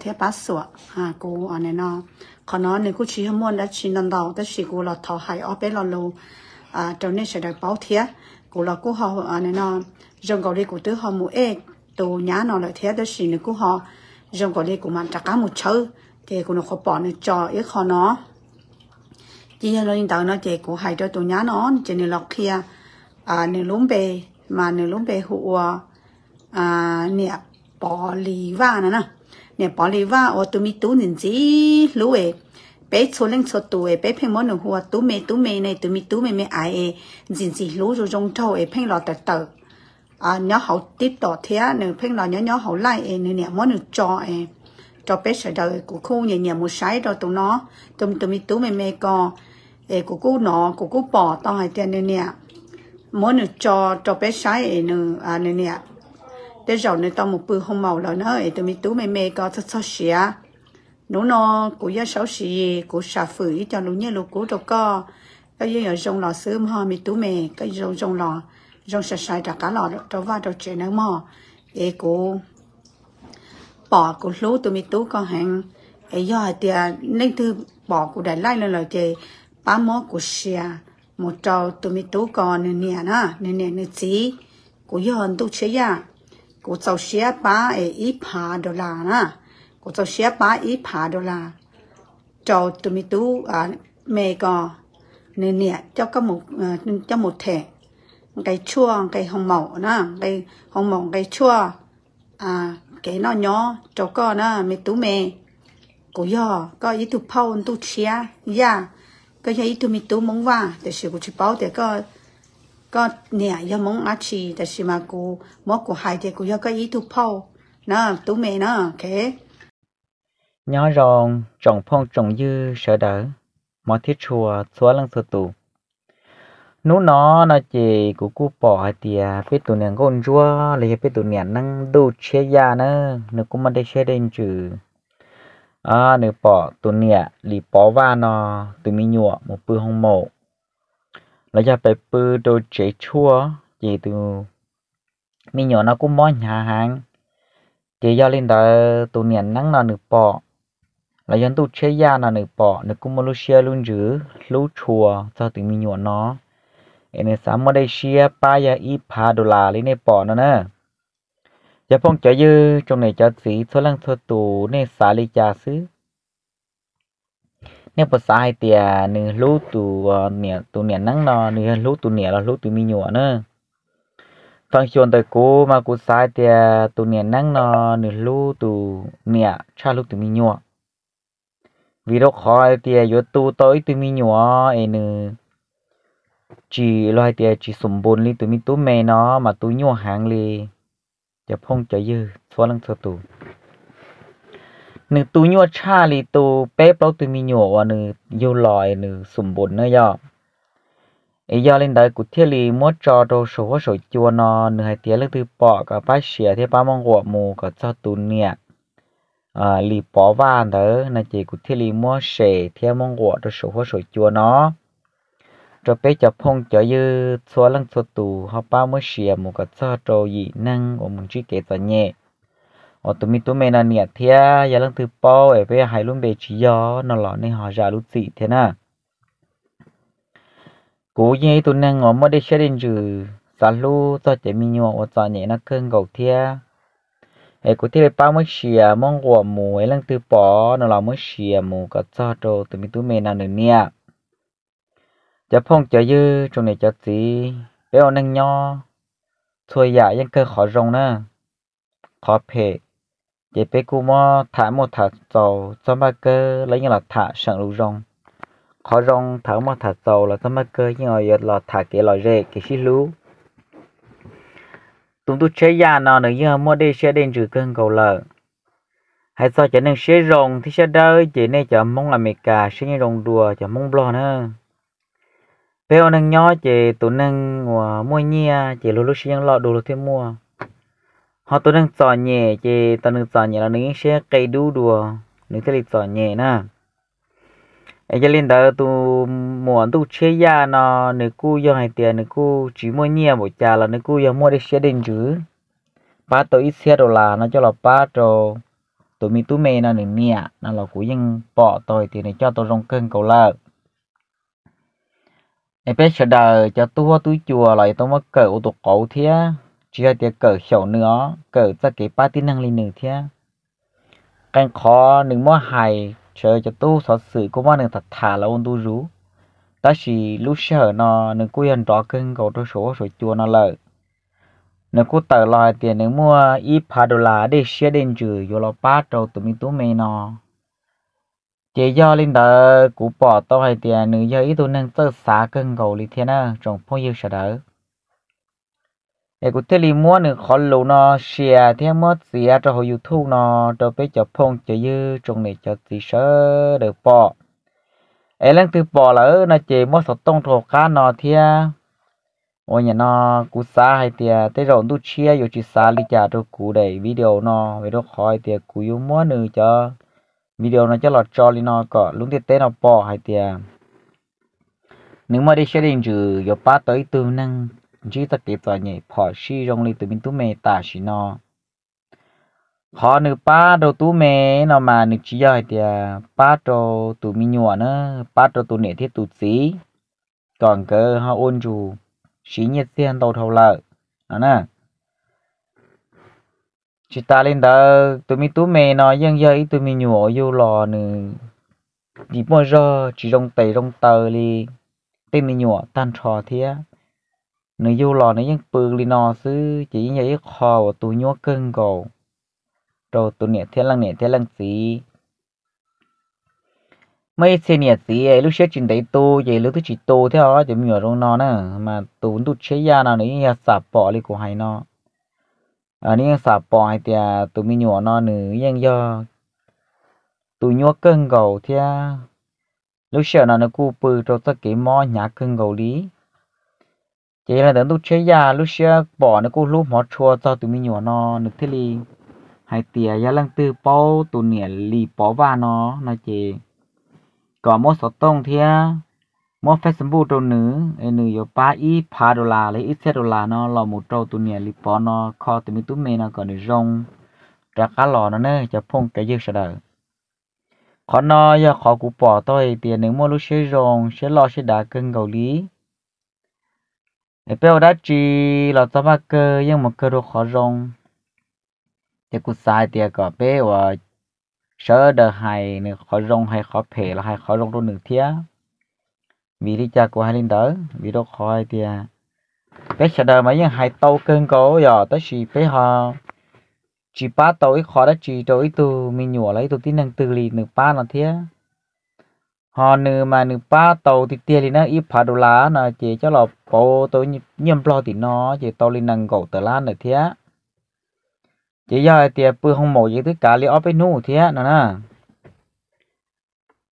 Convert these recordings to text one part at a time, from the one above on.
thế bá sửa à cô ở này nó còn nó nếu cô chỉ hâm môn đã chỉ lần đầu đã chỉ cô là thảo hải ở bên là lô à trong này sẽ được bảo thế cô là cô họ ở này nó dùng gọi đi cô tứ họ mua e tổ nhá nó lại thế đã chỉ nếu cô họ dùng gọi đi cô mang trả cả một chớ thì cô nó khó bỏ nó cho ít khó nó chỉ là lên đầu nó chỉ cô hải cho tổ nhá nó chỉ nếu lọc kia à nếu lúng bề mà nếu lúng bề hụa à nè bỏ lì vàng này nè nè bỏ lì va ở tụi mi tú nên gì lũ ấy bé số lên số tuổi bé phèn món nó hoa tú mẹ tú mẹ này tụi mi tú mẹ mẹ ai ấy gì gì lũ rồi rong trâu ấy phèn lò tờ tờ à nhớ hậu tiếp tỏ thế nè phèn lò nhớ nhớ hậu lại ấy nè nè món nó cho ấy cho bé sợ đời của cô nhẹ nhẹ một sái rồi tụi nó tụi tụi mi tú mẹ mẹ co ấy của cô nó của cô bỏ tao hay tiền nè nè món nó cho cho bé sái ấy nè à nè nè để rồi nên tao một bữa không màu rồi nó ấy tụi mình tú mày mày có thật sao xỉa nụ nó cú giá sáu xì cú xà phửi cho nụ nhớ lũ cú đâu co cái gì ở trong lò sớm ho mình tú mày cái ở trong lò trong sạch sạch cả cá lò đâu vào đâu chuyện nữa mò ấy cú bỏ cú lú tụi mình tú có hàng ấy do thì nên thứ bỏ cú đại lai lên rồi chị ba mó cú xìa một trâu tụi mình tú còn nè nè nè nè nè chỉ cú giờ hơn tu chế ya cô cháu xé ba ấy ít phá đô la na cô cháu xé ba ít phá đô la cháu tụi mi tu à mẹ có nè, nè cho có một cháu một thẻ cái chua cái hồng mẫu na cái hồng mẫu cái chua à cái nó nhỏ cháu có na mi tú mẹ cô yo có ít tu phao tu xé ya có ít tu mi tu mong va để xíu cô chỉ bảo để có có nè do mong ăn chi ta xí mà cô mong cô hai thì cô do cái ý tu phao nó tú mẹ nó kế trồng phong trồng dư sợ đỡ mọi thiết chùa xóa lăng sơ tù nú nó nó chỉ của cô bỏ thì phía tụ nè con rùa lấy phía tụ nè năng đu chế già nữa nó cũng mà đây chế đến chữ à nếu bỏ tụ nè lì bỏ va nó tụ mi nhụa một bữa hông mộ เลาจะไปปืดโดเจชัว จีตู มีหยอนกุมอนหาหางจียอลินตดอตูเนียนนั่งนอนหนึ่งปอแล้วยันตูเชียานอนหนึ่งปอนึกกุมลูเชียลุนจือลูชัวจะถึงมีหยอนเนาะเอเนสามมาได้เชียป้ายาอีพาดลาลิในปอนะเนอะจะพ้องจะยื้อจงไหนจะสีซลังซตูในสาลิจาซื้อ nếu bớt sai thì nửa lú tu ờ, nè tu nè nắng nó nửa lú tu nè là lú tu mi nhọ nữa phần chuyện tới cô mà cô sai thì tu nè nắng nó nửa lú tu nè cha lú tu mi nhọ vì đâu khỏi thì yo tu tới tu mi nhọ ấy nửa chỉ loài thì chỉ sum bồn li tu mi tu mẹ nó mà tu nhọ hàng li cho phong cho dư xóa lăng นึตูยัวชาลีตูเป๊ะเปาตูมีหยัวนึยูลอยนึสมบูรณ์เนยอไอยอเล่นได้กูเทียลีมัวจอโดโชว์โชว์จัวนอนเนื้อเตี้ยเลือกตือปอกับป้าเสียเทียป้ามองหัวมูกับเจ้าตูเนี่ยอ่าลีปอว่านเถอะนะจีกูเทียลีมัวเสเทียมองหัวโดโชว์โชว์จัวนอจะไปจะพงจะยืดชัวลังชัวตูเขาป้ามัวเสียมูกับเจ้าโจยีนั่งว่ามึงชี้เกตเน่ ở ờ, tụi mình tụi mình là nhiệt thế giờ lần thứ bao ấy về hai luôn về chỉ do nó lọ nên họ ra lúc gì thế na cố như tụi nàng ngó mới để xe đến chứ sao lu cho chị mình nhỏ ở cho nhẹ nó cơn gầu thế ấy cố thế bao mới xìa mong của mù ấy lần thứ bao nó lọ mới xìa mù cả cho đồ tụi mình tụi mình là nữa phê chế bé cú mò thả một thả dầu cho ba cơ lấy như là thả sẵn lũ rong khó rong thả một thả dầu là cho ba cơ nhưng mà giờ là thả cái loại rễ cái xí lú tụm tôi chơi già nào nữa như mua đi xe đến trừ cơn cầu lợ hay sao chả nên xe rồng thì xe đơi chỉ nên chả mong là mệt cả xe như rồng đùa chả mong blo nữa bây giờ nâng nhó chị tụi nâng mua nhia chị lúc lúc xe lọ đồ lúc thêm mua họ tôi đang trò nhẹ chị tao đang trò nhẹ là những xe cây đu đùa những cái lịch trò nhẹ nè anh cho nên đó tu muốn tu chế gia nó nếu cu cho hai tiền nếu cu chỉ mua nhẹ một trà là nếu cu cho mua đi xe đến chứ ba tôi ít xe đồ là nó cho là ba trò tụi mi tú mê nó nữa nhẹ nó là cú dân bỏ tôi thì này cho tôi rong cân cầu lợ, em bé sợ đời cho tôi hoa túi chùa lại tôi mất cỡ ô tô cậu thế chỉ là tiệc cỡ hiểu nữa cỡ ra cái ba tin năng linh nữa thế càng khó nâng mua hài chờ cho tu sở sự của mua nâng thật thả là ôn tu rú ta chỉ lúc sợ nó nâng quyền đó cưng cầu tôi số số chua nó lợi nếu cô tờ lại tiền nếu mua ít phá đô la để xe đến chữ vô lo ba trâu tụi mình tụi mày nó chế do linh đờ cú bỏ tao hay tiền nếu giờ ít tụi nâng tơ xá cưng cầu lý thiên à trong phong yêu sợ đỡ cái cụ thể li mua nữa khó lâu nó share theo mất gì cho hồi youtube nó cho bé cho phong cho dư trong này cho gì sớ được bỏ ấy lần thứ bỏ là ở nó chỉ mất số tông thổ cá nó thia ôi nhà nó cú xa hay tia tới rồi tu chia rồi chỉ xa đi trả cho cú để video nó về đó khỏi tia cú yêu mua nữa cho video nó cho lọt cho li nó có lúc tiết tế nó bỏ hay tia nếu mà đi xe điện trừ giờ ba tới tư năng chỉ ta kịp tòa nhảy phỏ xi rong lên từ mình tú mẹ ta xí nó khó nữ ba đồ tú mẹ nó mà nữ chỉ giờ thì ba đồ tú mi nhua nữa ba đồ tú nè thiết tú xí còn cơ họ ôn chủ xí nhiệt tiền đầu thầu lợ đó nè chị ta lên đó tụi mi tú mẹ nó dân dây tụi mi nhua vô lò nữa đi mua rơ chỉ rong tây rong tờ li tên mi nhua tan trò thiệt nữ du lò nữ dân bự li nọ sư chỉ nhảy khó và tụ nhua cưng cầu rồi tụ nhẹ thiên lăng nhẹ thiên lăng xí mấy xe nhẹ xí ấy lúc xếp trình đấy tô vậy lúc tôi chỉ tô chỉ mửa rong nọ nữa mà tụ tụ chế gia nào nữa nhà sạp bỏ li của hay nọ ở đây sạp bỏ hay thì à, tụ mi nhua nọ nữ dân do tụ cưng cầu thế lúc xưa nó nó cú bự rồi tất cái mò nhá cưng cầu lý chỉ là đến lúc chơi già lúc xưa bỏ nó cô lúc mót chua cho tụi mình nhỏ nó nước thế li hay tìa giá lăng tư bao tụi nè lì bỏ vào nó nó chỉ có một số tông thia một facebook đâu nữ ấy nữ yo ba y pa đô la lấy ít xe đô la nó lò một trâu tụi nè lì bỏ nó kho tụi mình tụi mình nó còn được rong ra cá lò nó nữa cho phong cái dư sợ đời khó nó giờ khó cụ bỏ tôi tiền nếu mua lúc xe rong xe lo xe đá cưng gầu lý ở bên đó chỉ là tao bắt cơ nhưng mà cơ đồ khó rong thì cũng sai thì có bé và sợ đời hay nữa khó rong hay khó phê hay khó rong đồ nửa thía vì đi cha của hai linh đỡ vì đồ khó thì bé sợ đời mấy nhưng hay tàu cơn cố giờ tới chỉ bé họ chỉ ba tàu ít khó đó chỉ tàu ít tu mình nhổ lấy tu tin năng tư lì nửa ba nó thía họ nữ mà nữ ba tàu thì tiền thì nó ít phá đô lá nó chỉ cho lọ bố tôi nhầm lo thì nó chỉ tàu lên nâng cổ tờ lan này thế chỉ do tiền bự không mổ gì tất cả li ở bên nu thế nó nè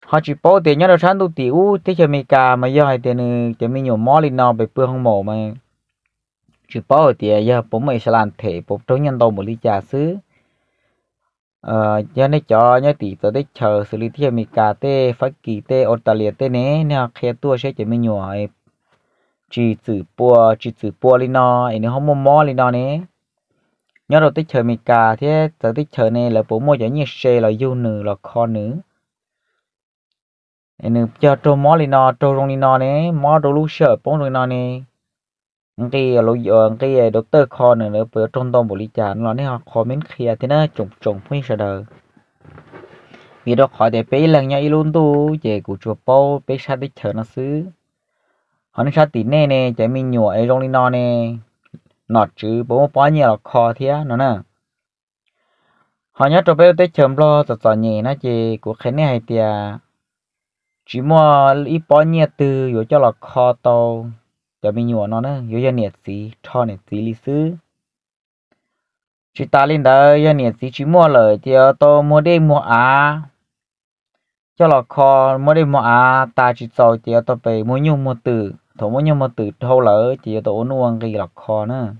họ chỉ bố tiền nhớ đâu sáng tu tiểu thế cho mình cả mà do tiền nữ cho mình nhiều mỏ lên nó bị bự không mổ mà chỉ bố tiền giờ bố mày sẽ làm thể bố trốn nhân đầu một ly trà xứ ờ giờ này cho nhớ tỷ tới đấy chờ xử lý thêm mì cà tê phát kỳ tê ở tà liệt tê nè nè khe tua sẽ chỉ mình nhỏ chỉ chữ bùa chỉ chữ bùa lên nó ấy nó không mua mò lên nó nè nhớ rồi tới chờ mì cà thế tới tới chờ nè là bố mua cho nhiệt xe là du nữ là kho nữ ấy nữ cho trâu mò lên nó trâu rong lên nó nè mò trâu lú sợ bông rồi nó nè cái lô giờ ờ, cái doctor ờ, kho này nữa bữa trong tôm bổ lý trả nó nên comment kia thế nó trùng trùng phun sợ đời vì đó để bé lần nhau luôn tu về của chùa bao bé sát đi chờ nó xứ họ nó sát tín nè nè chạy mình nhổ ấy trong đi nó nè nọ chứ bố bao nhiêu là kho thế nó nè họ nhớ cho bé tới lo tọt tọt nhẹ nó về của khánh này hay tiề chỉ mua ít bao nhiêu từ rồi cho là kho tàu giờ mình nhổ nó đó yếu giờ nhiệt gì cho nhiệt gì lý sư chỉ ta đó giờ nhiệt gì mua lời thì tôi mua đi mua à cho là kho mua đi mua à ta chỉ cho thì tôi phải mua nhung mua từ thổ mua nhung mua từ thâu lỡ thì tôi uống uống cái là kho nữa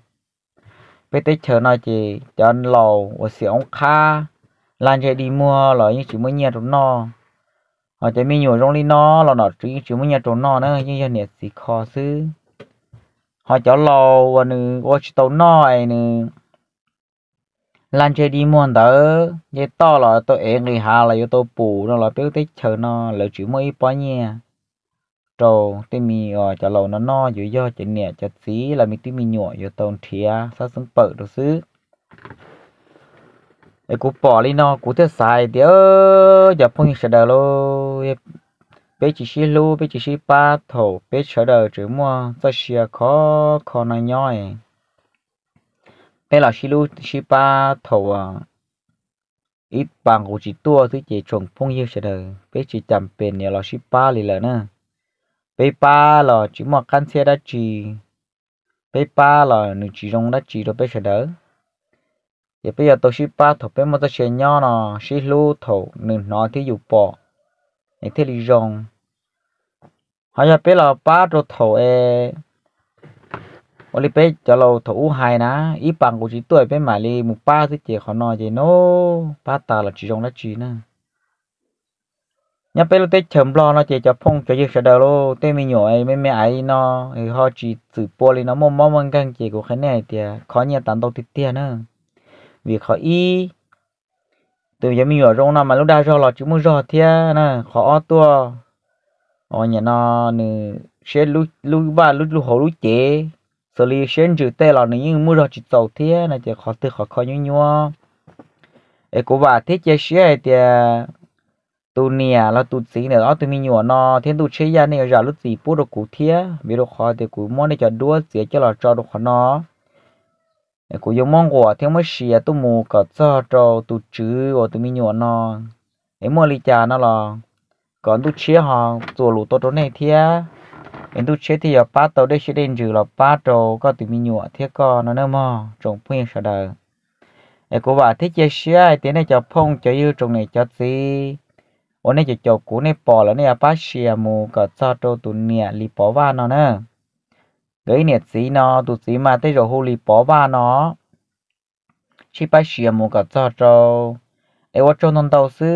bây tới chờ nói chị cho anh và xỉu ông kha lan chạy đi mua lời nhưng chỉ mua nhiệt rồi no họ chạy mi nhổ trong đi nó là nó chỉ chỉ mua nhiệt rồi no nữa nhưng giờ nhiệt khó xứ họ cho lò và nữ và chỉ tàu nói nữ làm chơi đi muôn tớ như to là tôi em người hà là tôi bù nó là biết tích chờ nó là chỉ mới bao nhiêu trâu tê mi ở cho lâu nó no dưới do chỉ nè cho tí là mi tê mi nhọ dưới tàu thía sao sưng bự đồ xứ để cú bỏ đi nó cú thế xài thì ơ giờ phong sẽ đờ lô bây chỉ xí lu bây chỉ xí ba thổ bây chờ đợi chữ mua và xìa khó khó nói nhoi bây là xí lu xí ba thổ à ít bằng của chỉ tua thứ chỉ chuẩn phong yêu chờ đợi bây chỉ chậm bền nhiều là xí ba lì lợn nữa à. bây ba là chữ mua căn xe đã chỉ bây ba là nửa chỉ rong đã chỉ rồi bây chờ đợi giờ bây giờ tôi xí ba thổ bây mua tôi xí nhau nó xí lu thổ nữ nói thứ dụ bỏ những thế lý rong họ cho biết là ba đồ thổ e ở đây bé cho lâu thổ hai na, ít bằng của chị tuổi biết mãi đi một ba thứ chị họ nói gì nó ba ta là chỉ rong là chỉ nè nhà biết là tết chấm lo nó chỉ cho phong cho dược sợ đâu, lô tết mình nhỏ ấy mấy mẹ ấy nó thì họ chỉ tự bỏ đi nó mồm mồm ngang chỉ của cái này thì khó nhà tán đầu thịt tiền nữa việc họ y từ giờ mình ở trong nào mà lúc đã rồi là chúng mới rồi thì nè khó tua ở nhà nó nè sẽ lúc lúc ba lúc lúc hồ lúc chế xử lý sẽ trừ tê là những mua rồi chỉ tàu thì nè chỉ khó từ khó khó nhau nhau ấy của bà thế chơi sẽ thì à, tu nia là tu sĩ nữa đó tụi mình nhỏ nó thiên tu chơi ra này giờ lúc gì bút được cụ thế biết được khó thì cụ muốn để cho đua sẽ cho là cho được khó nó cô giống mong quá, thiếu mới xìa tu mù cả cho trâu tu chữ và tu mi nhựa nó em mua ly trà nó là còn tu chia họ chùa lũ tôi chỗ này thia em tu chia thì ba tàu đây sẽ đến trừ là ba trâu có tu mi nhựa thia con nó nữa mà trong phun sợ đời em cô bảo thích chơi xia thế này cho phong cho yêu trong này cho gì ôn này cho chọc cú này bỏ là này ba xìa mù cả cho trâu tu nè li bỏ vào nó nữa cái nhiệt sĩ nó tụ sĩ mà tới rồi huli bỏ ba nó chỉ phải xìa một cái cho cho em ở trong nông đầu xứ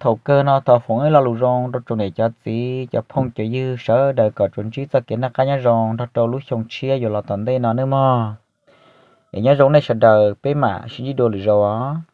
thầu cơ nó thầu phong ấy là lù rong đó chỗ này cho xí cho phong cho dư sở đời cả chuẩn trí cho kiến là cái nhân rong đó chỗ lúc chồng chia rồi là tận đây nó nữa mà cái nhớ rong này sẽ đời bé mà xin đi đồ lì rồi á